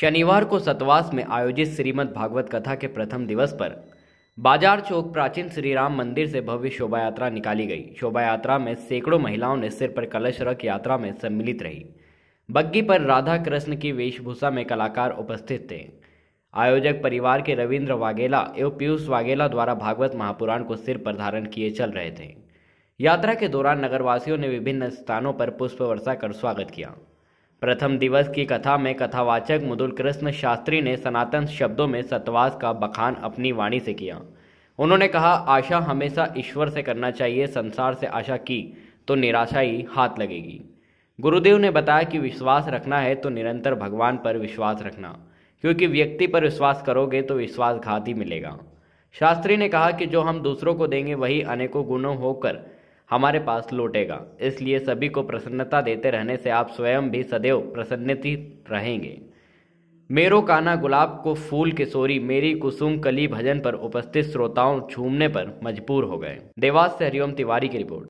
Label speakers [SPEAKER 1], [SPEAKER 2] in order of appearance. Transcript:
[SPEAKER 1] शनिवार को सतवास में आयोजित श्रीमद् भागवत कथा के प्रथम दिवस पर बाजार चौक प्राचीन श्री राम मंदिर से भव्य शोभा यात्रा निकाली गई शोभा यात्रा में सैकड़ों महिलाओं ने सिर पर कलश रख यात्रा में सम्मिलित रही बग्गी पर राधा कृष्ण की वेशभूषा में कलाकार उपस्थित थे आयोजक परिवार के रविंद्र वाघेला एवं पीयूष वाघेला द्वारा भागवत महापुराण को सिर पर धारण किए चल रहे थे यात्रा के दौरान नगरवासियों ने विभिन्न स्थानों पर पुष्प वर्षा कर स्वागत किया प्रथम दिवस की कथा में कथावाचक मुदुल कृष्ण शास्त्री ने सनातन शब्दों में सतवास का बखान अपनी वाणी से किया उन्होंने कहा आशा हमेशा ईश्वर से करना चाहिए संसार से आशा की तो निराशा ही हाथ लगेगी गुरुदेव ने बताया कि विश्वास रखना है तो निरंतर भगवान पर विश्वास रखना क्योंकि व्यक्ति पर विश्वास करोगे तो विश्वासघात ही मिलेगा शास्त्री ने कहा कि जो हम दूसरों को देंगे वही अनेकों गुणों होकर हमारे पास लौटेगा इसलिए सभी को प्रसन्नता देते रहने से आप स्वयं भी सदैव प्रसन्न रहेंगे मेरो काना गुलाब को फूल किशोरी मेरी कुसुम कली भजन पर उपस्थित श्रोताओं झूमने पर मजबूर हो गए देवास से हरिओम तिवारी की रिपोर्ट